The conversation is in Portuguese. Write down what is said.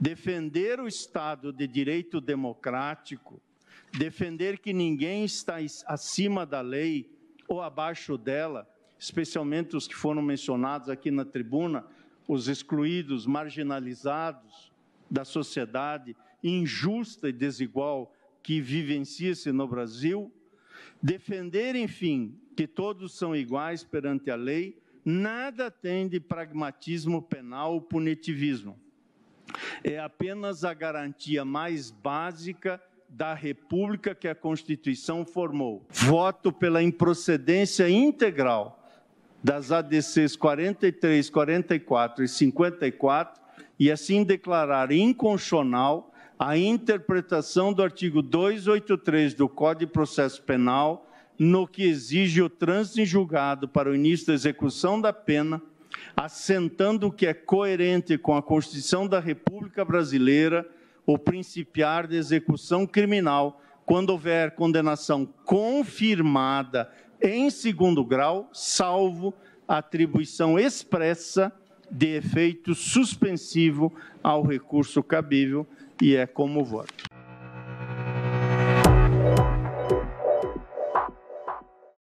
Defender o Estado de direito democrático, defender que ninguém está acima da lei ou abaixo dela, especialmente os que foram mencionados aqui na tribuna, os excluídos, marginalizados da sociedade injusta e desigual que vivencia-se no Brasil, defender, enfim, que todos são iguais perante a lei nada tem de pragmatismo penal ou punitivismo. É apenas a garantia mais básica da República que a Constituição formou. Voto pela improcedência integral das ADCs 43, 44 e 54 e assim declarar inconstitucional a interpretação do artigo 283 do Código de Processo Penal no que exige o trânsito em julgado para o início da execução da pena, assentando que é coerente com a Constituição da República Brasileira, o principiar de execução criminal quando houver condenação confirmada em segundo grau, salvo atribuição expressa de efeito suspensivo ao recurso cabível, e é como voto.